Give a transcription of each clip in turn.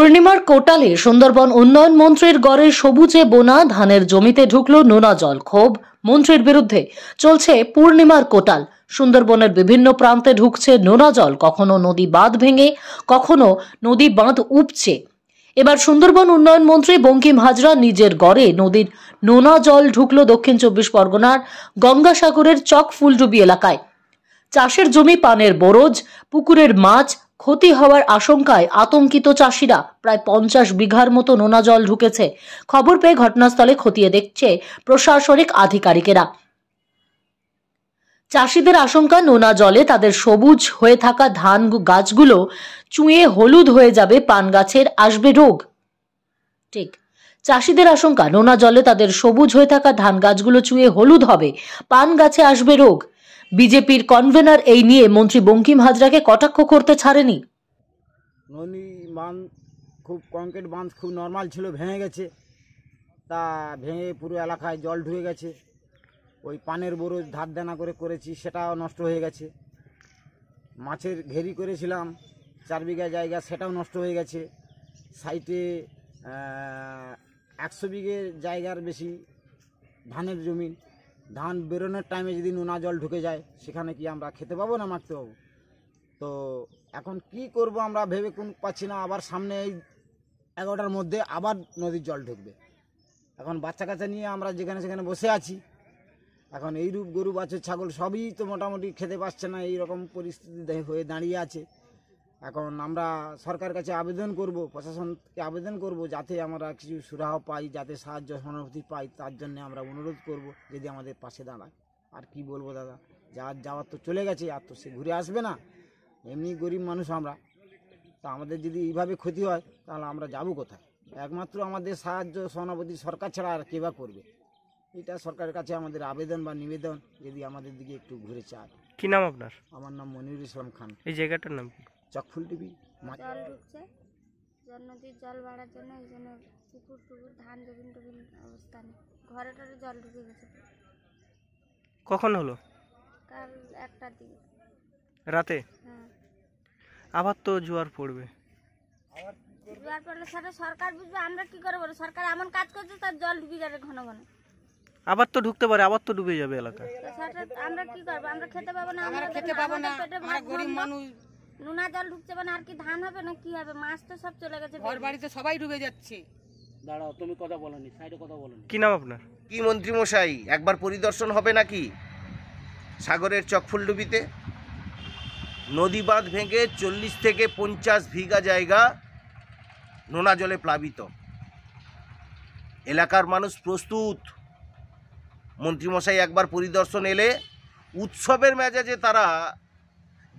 পূর্ণিমার কোটালে সুন্দরবন উন্নয়ন মন্ত্রীর গড়ে সবুজে বোনা ধানের জমিতে ঢুকল নোনা জল ক্ষোভ মন্ত্রীর বিরুদ্ধে চলছে পূর্ণিমার কোটাল সুন্দরবনের বিভিন্ন প্রান্তে ঢুকছে নোনা জল কখনো নদী বাঁধ ভেঙে কখনো নদী বাঁধ উপচে এবার সুন্দরবন উন্নয়ন মন্ত্রী বঙ্কিম হাজরা নিজের গড়ে নদীর নোনা জল ঢুকল দক্ষিণ চব্বিশ পরগনার গঙ্গাসাগরের চক ফুলডুবি এলাকায় চাষের জমি পানের বরজ পুকুরের মাছ ক্ষতি হওয়ার আশঙ্কায় আতঙ্কিত চাষিরা প্রায় পঞ্চাশ বিঘার মতো নোনা জল ঢুকেছে খবর পেয়ে ঘটনাস্থলে খতিয়ে দেখছে প্রশাসনিক আধিকারিকেরা চাষিদের আশঙ্কা নোনা জলে তাদের সবুজ হয়ে থাকা ধান গাছগুলো চুঁয়ে হলুদ হয়ে যাবে পান গাছের আসবে রোগ ঠিক চাষিদের আশঙ্কা নোনা জলে তাদের সবুজ হয়ে থাকা ধান গাছগুলো চুঁয়ে হলুদ হবে পান গাছে আসবে রোগ বিজেপির কনভেনার এই নিয়ে মন্ত্রী বঙ্কিম হাজরাকে কটাক্ষ করতে ছাড়েনি বাঁধ খুব কংক্রিট বাঁধ খুব নর্মাল ছিল ভেঙে গেছে তা ভেঙে পুরো এলাকায় জল ঢুকে গেছে ওই পানের বড়ো ধার দেনা করে করেছি সেটাও নষ্ট হয়ে গেছে মাছের ঘেরি করেছিলাম চার বিঘা জায়গা সেটাও নষ্ট হয়ে গেছে সাইটে একশো বিঘে জায়গার বেশি ধানের জমি ধান বেরোনোর টাইমে যদি নোনা জল ঢুকে যায় সেখানে কি আমরা খেতে পাবো না মারতে পাবো তো এখন কি করব আমরা ভেবে কোন পাচ্ছি না আবার সামনে এই এগারোটার মধ্যে আবার নদীর জল ঢুকবে এখন বাচ্চা কাচ্চা নিয়ে আমরা যেখানে সেখানে বসে আছি এখন এইরূপ গরু বাছুর ছাগল সবই তো মোটামুটি খেতে পাচ্ছে না এই রকম পরিস্থিতি হয়ে দাঁড়িয়ে আছে এখন আমরা সরকার কাছে আবেদন করব প্রশাসনকে আবেদন করব যাতে আমরা কিছু সুরাহ পাই যাতে সাহায্য সহানুভূতি পাই তার জন্য আমরা অনুরোধ করব যদি আমাদের পাশে দাঁড়ায় আর কি বলবো দাদা যার যাওয়ার তো চলে গেছে আর তো সে ঘুরে আসবে না এমনি গরিব মানুষ আমরা তা আমাদের যদি এইভাবে ক্ষতি হয় তাহলে আমরা যাব কোথায় একমাত্র আমাদের সাহায্য সহানুভূতি সরকার ছাড়া আর কেবা করবে এটা সরকারের কাছে আমাদের আবেদন বা নিবেদন যদি আমাদের দিকে একটু ঘুরে চায় কি নাম আপনার আমার নাম মনিরুল ইসলাম খান এই জায়গাটার নাম কি চকফুল টিভি জল ঢুকছে জল নদীর জল বাড়ার জন্য এই জন্য পুকুর টুকুর ধান জবিন টবিন অবস্থা নেই ঘরে টরে জল ঢুকে গেছে কখন হলো কাল একটার দিকে রাতে হ্যাঁ আবার তো জোয়ার পড়বে জোয়ার পড়লে সেটা সরকার বুঝবে আমরা কি করবো সরকার এমন কাজ করছে তার জল ঢুকে যাবে ঘন ঘন আবার তো ঢুকতে পারে আবার তো ডুবে যাবে এলাকা আমরা কি করবো আমরা খেতে পাবো না আমরা খেতে পাবো না গরিব মানুষ নোনা জল ঢুকছে মানে আর কি ধান হবে না কি হবে মাছ তো সব চলে গেছে ঘর বাড়িতে সবাই ডুবে যাচ্ছে দাঁড়াও তুমি কথা বলনি সাইডে কথা বলনি কি নাম আপনার কি মন্ত্রী মশাই একবার পরিদর্শন হবে নাকি সাগরের চকফুলডুবিতে নদী বাঁধ ভেঙে চল্লিশ থেকে পঞ্চাশ ভিঘা জায়গা নোনা জলে প্লাবিত এলাকার মানুষ প্রস্তুত মন্ত্রীমশাই একবার পরিদর্শন এলে উৎসবের মেজাজে তারা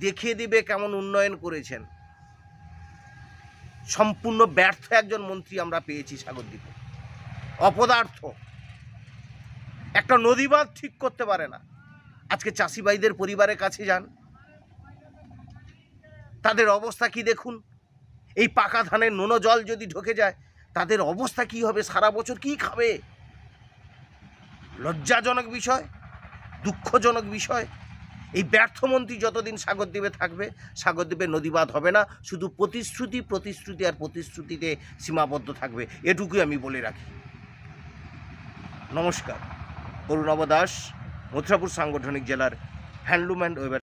দেখিয়ে দিবে কেমন উন্নয়ন করেছেন সম্পূর্ণ ব্যর্থ একজন মন্ত্রী আমরা পেয়েছি সাগরদ্বীপে অপদার্থ একটা বাঁধ ঠিক করতে পারে না আজকে চাষিবাইদের পরিবারের কাছে যান তাদের অবস্থা কি দেখুন এই পাকা ধানের নোনো জল যদি ঢোকে যায় তাদের অবস্থা কি হবে সারা বছর কি খাবে লজ্জাজনক বিষয় দুঃখজনক বিষয় এই ব্যর্থমন্ত্রী যতদিন সাগরদ্বীপে থাকবে সাগরদ্বীপে নদীবাদ হবে না শুধু প্রতিশ্রুতি প্রতিশ্রুতি আর প্রতিশ্রুতিতে সীমাবদ্ধ থাকবে এটুকুই আমি বলে রাখি নমস্কার অরুণাব দাস মথুরাপুর সাংগঠনিক জেলার হ্যান্ডলুম অ্যান্ড ওয়েবার